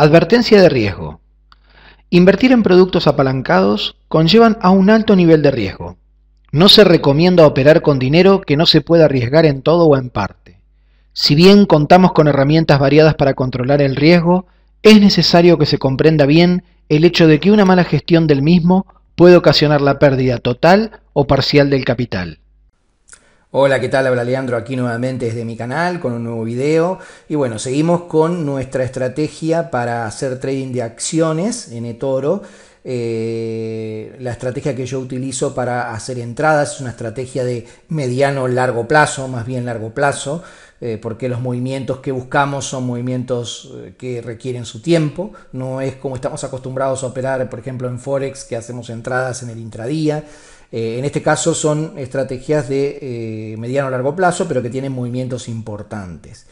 Advertencia de riesgo. Invertir en productos apalancados conllevan a un alto nivel de riesgo. No se recomienda operar con dinero que no se pueda arriesgar en todo o en parte. Si bien contamos con herramientas variadas para controlar el riesgo, es necesario que se comprenda bien el hecho de que una mala gestión del mismo puede ocasionar la pérdida total o parcial del capital. Hola, ¿qué tal? Habla Leandro aquí nuevamente desde mi canal con un nuevo video. Y bueno, seguimos con nuestra estrategia para hacer trading de acciones en eToro. Eh, la estrategia que yo utilizo para hacer entradas es una estrategia de mediano largo plazo, más bien largo plazo, eh, porque los movimientos que buscamos son movimientos eh, que requieren su tiempo, no es como estamos acostumbrados a operar, por ejemplo, en Forex, que hacemos entradas en el intradía. en este caso son estrategias de mediano largo plazo, pero que tienen movimientos importantes.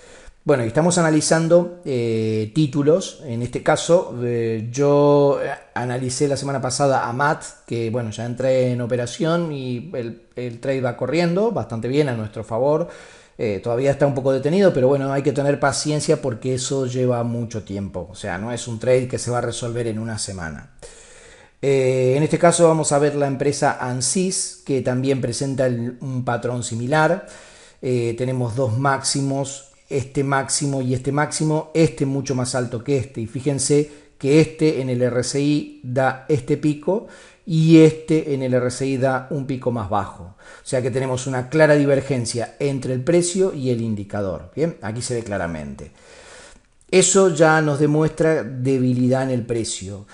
Bueno, y estamos analizando eh, títulos. En este caso, eh, yo analicé la semana pasada a Matt, que bueno, ya entré en operación y el, trade va corriendo bastante bien a nuestro favor. Eh, todavía está un poco detenido, pero bueno, hay que tener paciencia porque eso lleva mucho tiempo. O sea, no es un trade que se va a resolver en una semana. en este caso vamos a ver la empresa ANSYS, que también presenta un patrón similar. tenemos dos máximos este máximo y este máximo, este mucho más alto que este. Y fíjense que este en el RSI da este pico y este en el RSI da un pico más bajo. O sea que tenemos una clara divergencia entre el precio y el indicador. Bien, aquí se ve claramente. Eso ya nos demuestra debilidad en el precio.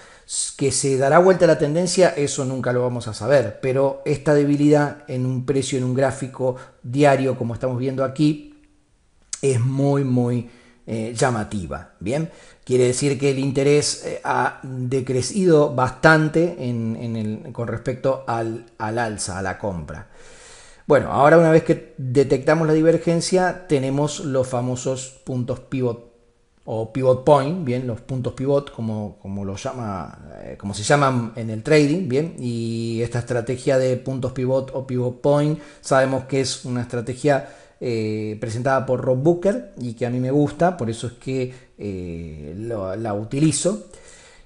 Que se dará vuelta la tendencia, eso nunca lo vamos a saber, pero esta debilidad en un precio, en un gráfico diario, como estamos viendo aquí, es muy, muy eh, llamativa. Bien, quiere decir que el interés eh, ha decrecido bastante en, en el, con respecto al, al alza, a la compra. Bueno, ahora una vez que detectamos la divergencia, tenemos los famosos puntos pivot o pivot point, bien, los puntos pivot, como, como, lo llama, eh, como se llaman en el trading, bien, y esta estrategia de puntos pivot o pivot point, sabemos que es una estrategia eh, presentada por Rob Booker y que a mí me gusta, por eso es que eh, la utilizo.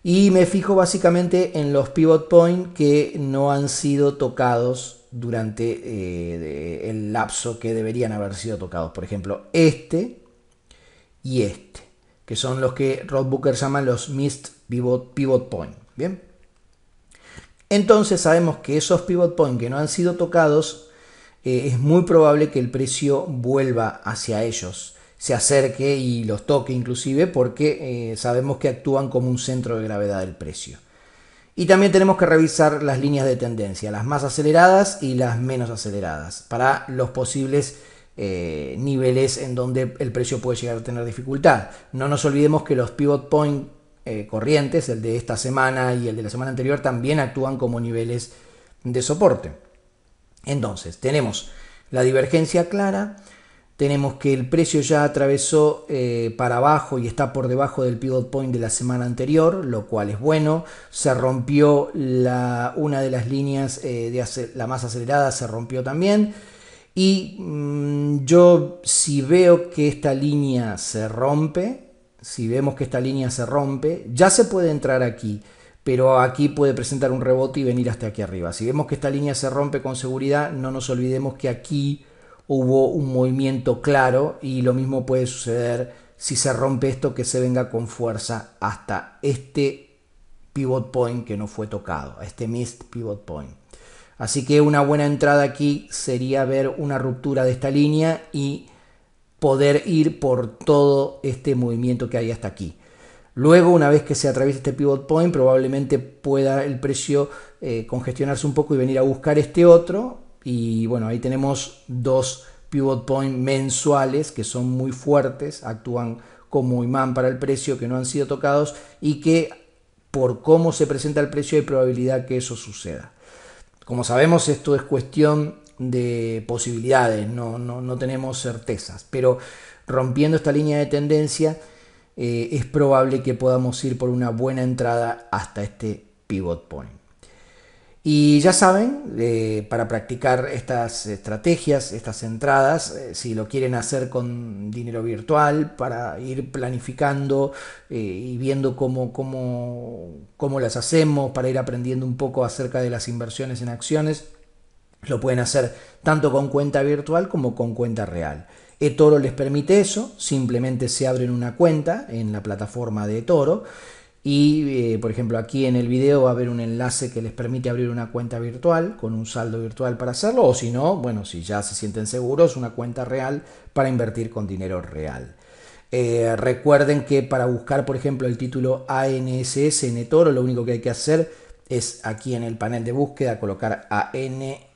Y me fijo básicamente en los pivot points que no han sido tocados durante eh, el lapso que deberían haber sido tocados. Por ejemplo, este y este, que son los que Rob Booker llama los missed pivot, pivot point. Bien. Entonces sabemos que esos pivot points que no han sido tocados eh, es muy probable que el precio vuelva hacia ellos, se acerque y los toque inclusive porque eh, sabemos que actúan como un centro de gravedad del precio. Y también tenemos que revisar las líneas de tendencia, las más aceleradas y las menos aceleradas, para los posibles eh, niveles en donde el precio puede llegar a tener dificultad. No nos olvidemos que los pivot point corrientes, el de esta semana y el de la semana anterior, también actúan como niveles de soporte. Entonces, tenemos la divergencia clara, tenemos que el precio ya atravesó eh, para abajo y está por debajo del pivot point de la semana anterior, lo cual es bueno. Se rompió una de las líneas eh, de la más acelerada, se rompió también. Y mm, yo si veo que esta línea se rompe, si vemos que esta línea se rompe, ya se puede entrar aquí pero aquí puede presentar un rebote y venir hasta aquí arriba. Si vemos que esta línea se rompe con seguridad, no nos olvidemos que aquí hubo un movimiento claro y lo mismo puede suceder si se rompe esto que se venga con fuerza hasta este pivot point que no fue tocado, este missed pivot point. Así que una buena entrada aquí sería ver una ruptura de esta línea y poder ir por todo este movimiento que hay hasta aquí. Luego, una vez que se atraviesa este pivot point, probablemente pueda el precio eh, congestionarse un poco y venir a buscar este otro. Y bueno, ahí tenemos dos pivot point mensuales que son muy fuertes, actúan como imán para el precio, que no han sido tocados y que por cómo se presenta el precio hay probabilidad que eso suceda. Como sabemos, esto es cuestión de posibilidades, no, no, no tenemos certezas, pero rompiendo esta línea de tendencia, eh, es probable que podamos ir por una buena entrada hasta este pivot point. Y ya saben, eh, para practicar estas estrategias, estas entradas, eh, si lo quieren hacer con dinero virtual, para ir planificando y viendo cómo, cómo, cómo las hacemos, para ir aprendiendo un poco acerca de las inversiones en acciones, lo pueden hacer tanto con cuenta virtual como con cuenta real eToro les permite eso, simplemente se abren una cuenta en la plataforma de eToro y, eh, por ejemplo, aquí en el video va a haber un enlace que les permite abrir una cuenta virtual con un saldo virtual para hacerlo, o si no, bueno, si ya se sienten seguros, una cuenta real para invertir con dinero real. Eh, recuerden que para buscar, por ejemplo, el título ANSS en eToro, lo único que hay que hacer es aquí en el panel de búsqueda colocar ANSS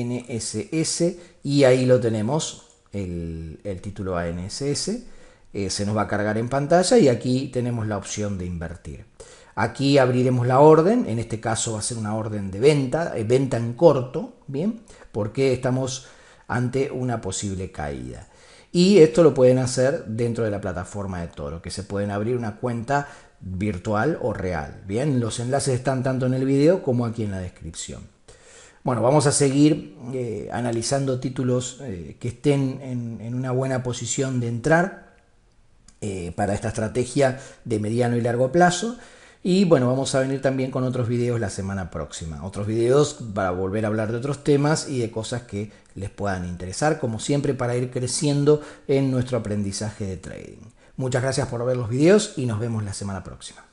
ANSS y ahí lo tenemos, el, título ANSS. Eh, se nos va a cargar en pantalla y aquí tenemos la opción de invertir. Aquí abriremos la orden, en este caso va a ser una orden de venta, eh, venta en corto, ¿bien? Porque estamos ante una posible caída. Y esto lo pueden hacer dentro de la plataforma de Toro, que se pueden abrir una cuenta virtual o real. Bien, los enlaces están tanto en el video como aquí en la descripción. Bueno, vamos a seguir eh, analizando títulos eh, que estén en, una buena posición de entrar eh, para esta estrategia de mediano y largo plazo. Y bueno, vamos a venir también con otros videos la semana próxima. Otros videos para volver a hablar de otros temas y de cosas que les puedan interesar, como siempre, para ir creciendo en nuestro aprendizaje de trading. Muchas gracias por ver los videos y nos vemos la semana próxima.